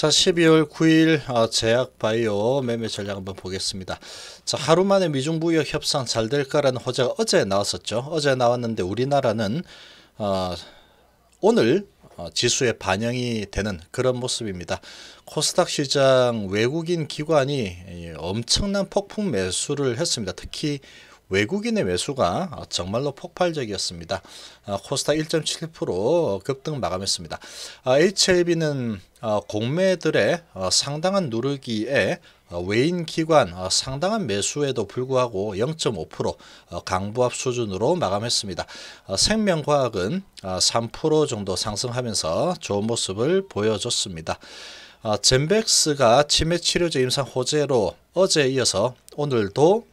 자 12월 9일 아, 제약바이오 매매 전략 한번 보겠습니다. 자 하루 만에 미중 무역 협상 잘 될까라는 호재가 어제 나왔었죠. 어제 나왔는데 우리나라는 어, 오늘 아, 지수에 반영이 되는 그런 모습입니다. 코스닥 시장 외국인 기관이 예, 엄청난 폭풍 매수를 했습니다. 특히 외국인의 매수가 정말로 폭발적이었습니다. 아, 코스닥 1.7% 급등 마감했습니다. 아, HLB는 아, 공매들의 어, 상당한 누르기에 어, 외인 기관 어, 상당한 매수에도 불구하고 0.5% 강부합 수준으로 마감했습니다. 생명과학은 3% 정도 상승하면서 좋은 모습을 보여줬습니다. 젠백스가 치매 치료제 임상 호재로 어제 이어서 오늘도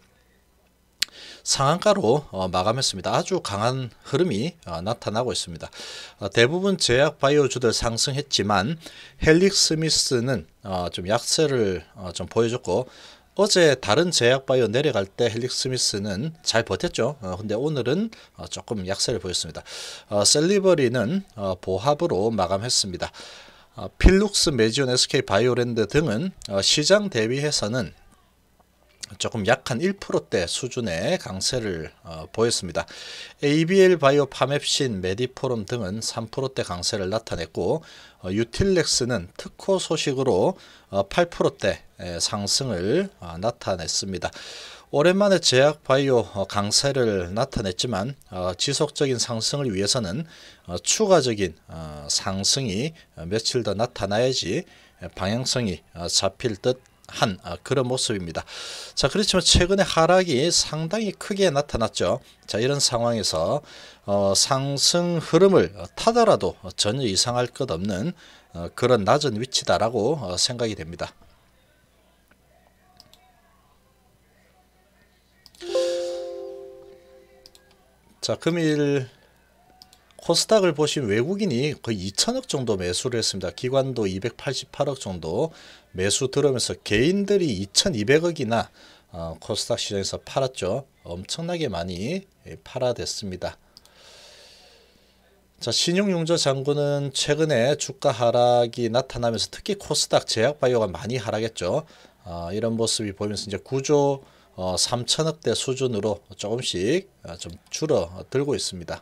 상한가로 어, 마감했습니다. 아주 강한 흐름이 어, 나타나고 있습니다. 어, 대부분 제약 바이오주들 상승했지만 헬릭 스미스는 좀 약세를 좀 보여줬고 어제 다른 제약바이오 내려갈 때 헬릭스미스는 잘 버텼죠. 근데 오늘은 조금 약세를 보였습니다. 셀리버리는 보합으로 마감했습니다. 필룩스, 메지온, SK 바이오랜드 등은 시장 대비해서는 조금 약한 1%대 수준의 강세를 어, 보였습니다. ABL 바이오 파맵신, 메디포럼 등은 3%대 강세를 나타냈고 어, 유틸렉스는 특허 소식으로 어, 8%대 상승을 어, 나타냈습니다. 오랜만에 제약 바이오 어, 강세를 나타냈지만 어, 지속적인 상승을 위해서는 추가적인 상승이 며칠 더 나타나야지 방향성이 잡힐 듯한 아, 그런 모습입니다. 자 그렇지만 최근에 하락이 상당히 크게 나타났죠. 자 이런 상황에서 어, 상승 흐름을 타더라도 전혀 이상할 것 없는 어, 그런 낮은 위치다라고 어, 생각이 됩니다. 자 금일 코스닥을 보신 외국인이 거의 2천억 정도 매수를 했습니다. 기관도 288억 정도 매수 들으면서 개인들이 2,200억이나 어, 코스닥 시장에서 팔았죠. 엄청나게 많이 예, 팔아댔습니다. 자, 신용융자 장군은 최근에 주가 하락이 나타나면서 특히 코스닥 제약바이오가 많이 하락했죠. 어, 이런 모습이 보면서 이 이제 구조 어, 3천억대 수준으로 조금씩 어, 좀 줄어들고 있습니다.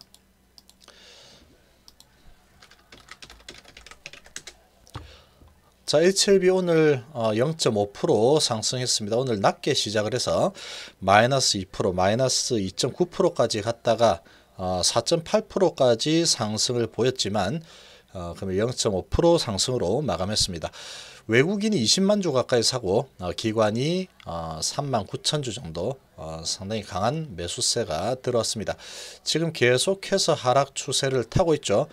자, h l b 오늘 0.5% 어, 상승했습니다. 오늘 낮게 시작을 해서 마이너스 2%, 마이너스 2.9%까지 갔다가 4.8%까지 어, 상승을 보였지만 0.5% 어, 상승으로 마감했습니다. 외국인이 20만 주 가까이 사고 기관이 3만 9천 주 정도 상당히 강한 매수세가 들어왔습니다. 지금 계속해서 하락 추세를 타고 있죠.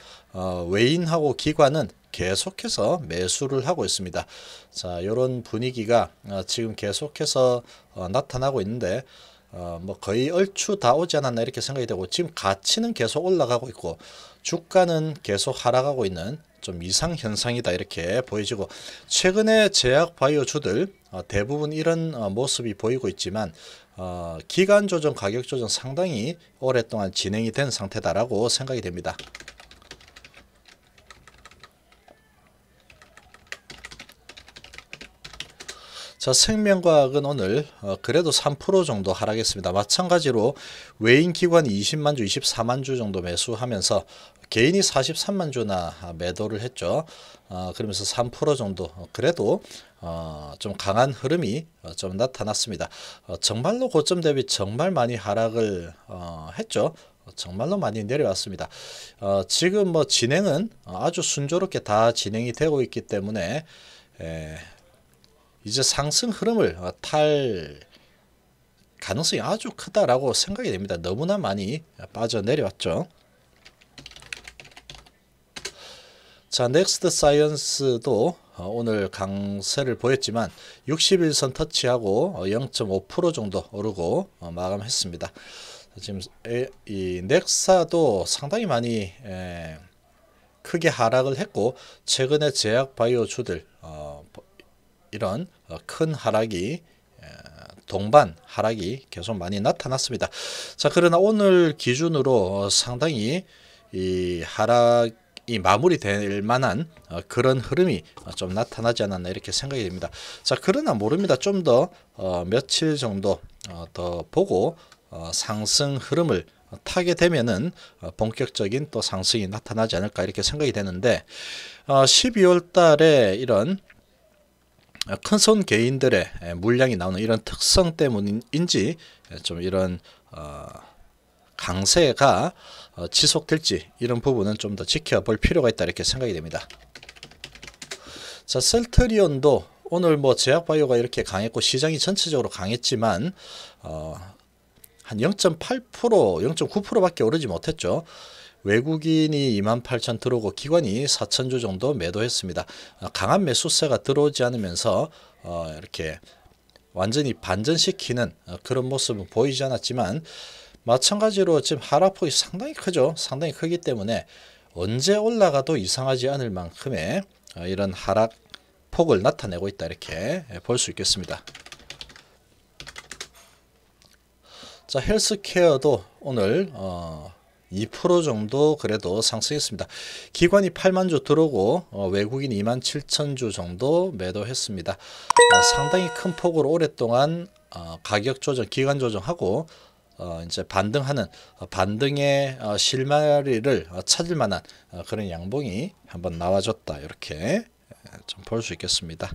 외인하고 기관은 계속해서 매수를 하고 있습니다. 자, 이런 분위기가 어, 지금 계속해서 어, 나타나고 있는데 어, 뭐 거의 얼추 다 오지 않았나 이렇게 생각이 되고 지금 가치는 계속 올라가고 있고 주가는 계속 하락하고 있는 좀 이상 현상이다 이렇게 보여지고 최근에 제약 바이오 주들 대부분 이런 모습이 보이고 있지만 어, 기간 조정 가격 조정 상당히 오랫동안 진행이 된 상태다라고 생각이 됩니다. 자, 생명과학은 오늘 어, 그래도 3% 정도 하락했습니다. 마찬가지로 외인 기관이 20만 주, 24만 주 정도 매수하면서 개인이 43만 주나 매도를 했죠. 어, 그러면서 3% 정도 어, 그래도 어, 좀 강한 흐름이 어, 좀 나타났습니다. 어, 정말로 고점 대비 정말 많이 하락을 어, 했죠. 어, 정말로 많이 내려왔습니다. 어, 지금 뭐 진행은 아주 순조롭게 다 진행이 되고 있기 때문에 에, 이제 상승 흐름을 어, 탈 가능성이 아주 크다라고 생각이 됩니다. 너무나 많이 빠져내려왔죠. 자, 넥스트 사이언스도 어, 오늘 강세를 보였지만 61선 터치하고 0.5% 어, 정도 오르고 마감했습니다. 지금 이 넥사도 상당히 많이 크게 하락을 했고 최근에 제약 바이오주들 이런 어, 큰 하락이 동반 하락이 계속 많이 나타났습니다. 자 그러나 오늘 기준으로 어, 상당히 이 하락이 마무리될 만한 어, 그런 흐름이 좀 나타나지 않았나 이렇게 생각이 됩니다. 자 그러나 모릅니다. 좀 더 며칠 정도 더 보고 상승 흐름을 타게 되면은 본격적인 또 상승이 나타나지 않을까 이렇게 생각이 되는데 12월 달에 이런 아, 큰손 개인들의 물량이 나오는 이런 특성 때문인지 좀 이런 어, 강세가 어, 지속될지 이런 부분은 좀 더 지켜볼 필요가 있다 이렇게 생각이 됩니다. 자 셀트리온도 오늘 뭐 제약바이오가 이렇게 강했고 시장이 전체적으로 강했지만 어, 한0.8% 0.9%밖에 오르지 못했죠. 외국인이 28,000 들어오고 기관이 4천조 정도 매도했습니다. 강한 매수세가 들어오지 않으면서 어, 이렇게 완전히 반전시키는 어, 그런 모습은 보이지 않았지만 마찬가지로 지금 하락폭이 상당히 크죠. 상당히 크기 때문에 언제 올라가도 이상하지 않을 만큼의 어, 이런 하락폭을 나타내고 있다 이렇게 볼 수 있겠습니다. 자 헬스케어도 오늘 어, 2% 정도 그래도 상승했습니다. 기관이 8만 주 들어오고 어, 외국인 2만 7천 주 정도 매도했습니다. 어, 상당히 큰 폭으로 오랫동안 어, 가격 조정, 기간 조정하고 이제 반등하는 반등의 실마리를 찾을 만한 그런 양봉이 한번 나와줬다 이렇게 좀 볼 수 있겠습니다.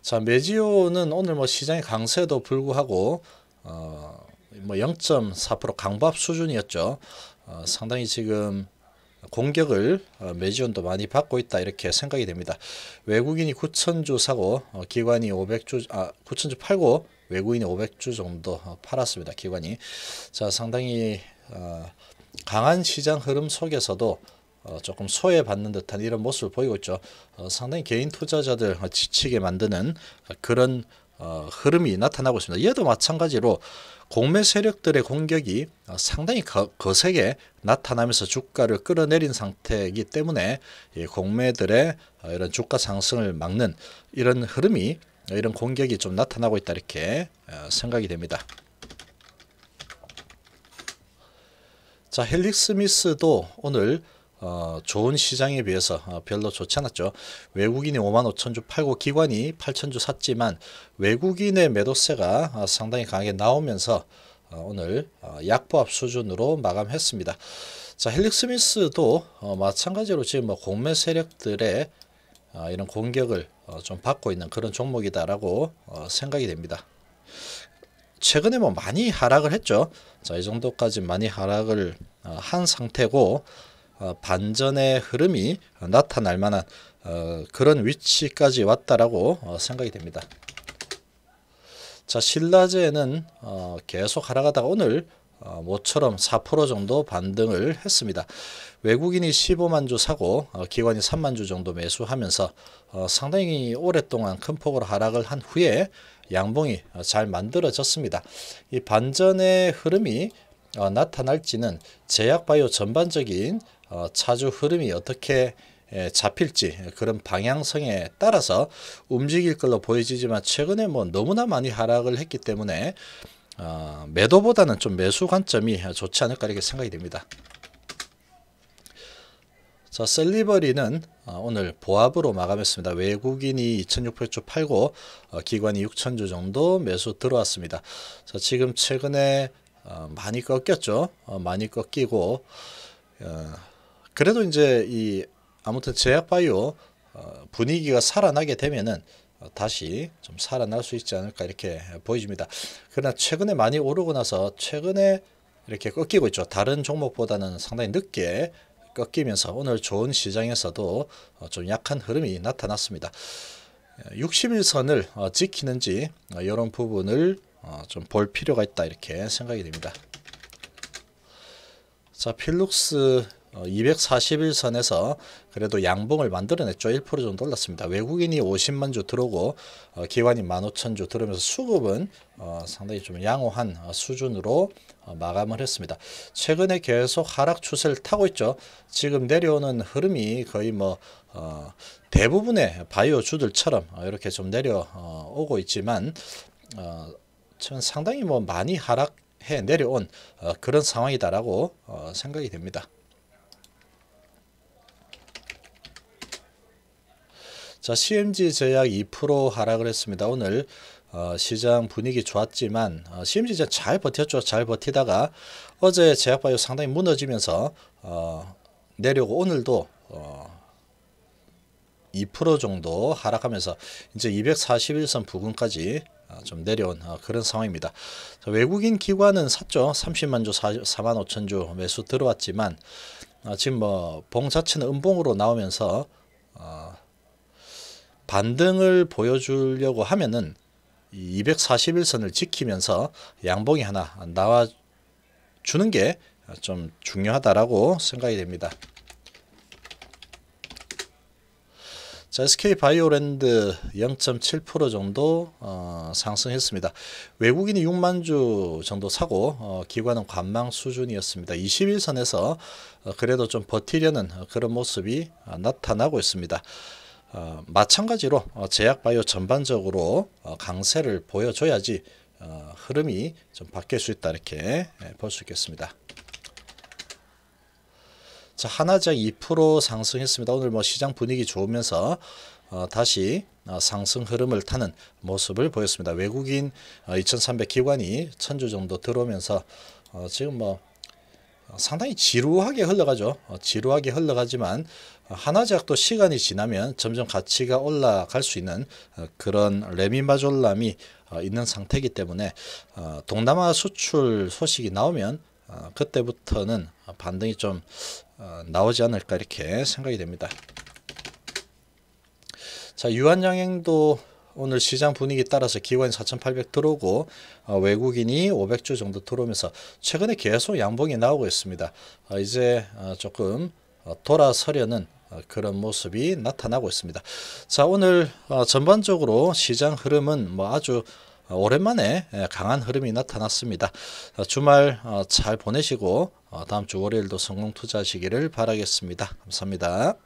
자 메지오는 오늘 뭐 시장의 강세도 불구하고 어, 뭐0.4%강박 수준이었죠. 어, 상당히 지금 공격을 어, 매지원도 많이 받고 있다 이렇게 생각이 됩니다. 외국인이 9천주 사고 어, 기관이 500주 아 9천주 팔고 외국인이 500주 정도 어, 팔았습니다. 기관이 자 상당히 어, 강한 시장 흐름 속에서도 어, 조금 소외받는 듯한 이런 모습을 보이고 있죠. 어, 상당히 개인 투자자들 어, 지치게 만드는 어, 그런 어, 흐름이 나타나고 있습니다. 이도 마찬가지로 공매 세력들의 공격이 어, 상당히 거세게 나타나면서 주가를 끌어내린 상태이기 때문에 공매들의 어, 이런 주가 상승을 막는 이런 흐름이 이런 공격이 좀 나타나고 있다 이렇게 생각이 됩니다. 자 헬릭 스미스도 오늘 어, 좋은 시장에 비해서 어, 별로 좋지 않았죠. 외국인이 5만 5천 주 팔고 기관이 8천 주 샀지만 외국인의 매도세가 어, 상당히 강하게 나오면서 어, 오늘 약보합 수준으로 마감했습니다. 자 헬릭 스미스도 마찬가지로 지금 뭐 공매 세력들의 이런 공격을 좀 받고 있는 그런 종목이다라고 생각이 됩니다. 최근에 뭐 많이 하락을 했죠. 자, 이 정도까지 많이 하락을 한 상태고 어, 반전의 흐름이 나타날 만한 어, 그런 위치까지 왔다라고 어, 생각이 됩니다. 자 신라제는 계속 하락하다가 오늘 모처럼 4% 정도 반등을 했습니다. 외국인이 15만 주 사고 기관이 3만 주 정도 매수하면서 상당히 오랫동안 큰 폭으로 하락을 한 후에 양봉이 잘 만들어졌습니다. 이 반전의 흐름이 나타날지는 제약바이오 전반적인 어, 차주 흐름이 어떻게 잡힐지 그런 방향성에 따라서 움직일 걸로 보여지지만 최근에 뭐 너무나 많이 하락을 했기 때문에 어, 매도보다는 좀 매수 관점이 좋지 않을까 이렇게 생각이 됩니다. 자, 셀리버리는 어, 오늘 보합으로 마감했습니다. 외국인이 2,600주 팔고 기관이 6,000주 정도 매수 들어왔습니다. 자, 지금 최근에 많이 꺾였죠. 많이 꺾이고 그래도 이제 이 아무튼 제약바이오 어, 분위기가 살아나게 되면은 어, 다시 좀 살아날 수 있지 않을까 이렇게 보여집니다. 그러나 최근에 많이 오르고 나서 최근에 이렇게 꺾이고 있죠. 다른 종목보다는 상당히 늦게 꺾이면서 오늘 좋은 시장에서도 어, 좀 약한 흐름이 나타났습니다. 60일선을 지키는지 이런 부분을 좀 볼 필요가 있다 이렇게 생각이 됩니다. 자 필룩스 241선에서 어, 그래도 양봉을 만들어냈죠. 1% 정도 올랐습니다. 외국인이 50만 주 들어오고 어, 기관이 15,000주 들어오면서 수급은 어, 상당히 좀 양호한 수준으로 마감을 했습니다. 최근에 계속 하락 추세를 타고 있죠. 지금 내려오는 흐름이 거의 뭐 대부분의 바이오 주들처럼 이렇게 좀 내려오고 있지만 상당히 뭐 많이 하락해 내려온 그런 상황이다라고 생각이 됩니다. 자, CMG 제약 2% 하락을 했습니다. 오늘 어, 시장 분위기 좋았지만 어, CMG 제약 잘 버텼죠. 잘 버티다가 어제 제약바이오 상당히 무너지면서 어, 내려고 오늘도 어, 2% 정도 하락하면서 이제 241선 부근까지 어, 좀 내려온 어, 그런 상황입니다. 외국인 기관은 샀죠. 30만 주, 4만 5천 주 매수 들어왔지만 어, 지금 뭐 봉 자체는 음봉으로 나오면서 반등을 보여주려고 하면은 241선을 지키면서 양봉이 하나 나와 주는 게 좀 중요하다라고 생각이 됩니다. 자, SK 바이오랜드 0.7% 정도 어, 상승했습니다. 외국인이 6만 주 정도 사고 어, 기관은 관망 수준이었습니다. 21선에서 어, 그래도 좀 버티려는 어, 그런 모습이 어, 나타나고 있습니다. 어, 마찬가지로 어, 제약바이오 전반적으로 어, 강세를 보여줘야지 어, 흐름이 좀 바뀔 수 있다 이렇게 예, 볼수 있겠습니다. 자 하나장 2% 상승했습니다. 오늘 뭐 시장 분위기 좋으면서 어, 다시 어, 상승 흐름을 타는 모습을 보였습니다. 외국인 2,300 어, 기관이 천주 정도 들어오면서 지금 뭐 어, 상당히 지루하게 흘러가죠. 어, 지루하게 흘러가지만 하나 작도 시간이 지나면 점점 가치가 올라갈 수 있는 어, 그런 레미마졸람이 있는 상태이기 때문에 동남아 수출 소식이 나오면 그때부터는 반등이 좀 나오지 않을까 이렇게 생각이 됩니다. 자 유한양행도 오늘 시장 분위기 따라서 기관이 4,800 들어오고 어, 외국인이 500주 정도 들어오면서 최근에 계속 양봉이 나오고 있습니다. 어, 이제 어, 조금 어, 돌아서려는 어, 그런 모습이 나타나고 있습니다. 자 오늘 어, 전반적으로 시장 흐름은 뭐 아주 오랜만에 예, 강한 흐름이 나타났습니다. 주말 잘 보내시고 다음 주 월요일도 성공 투자하시기를 바라겠습니다. 감사합니다.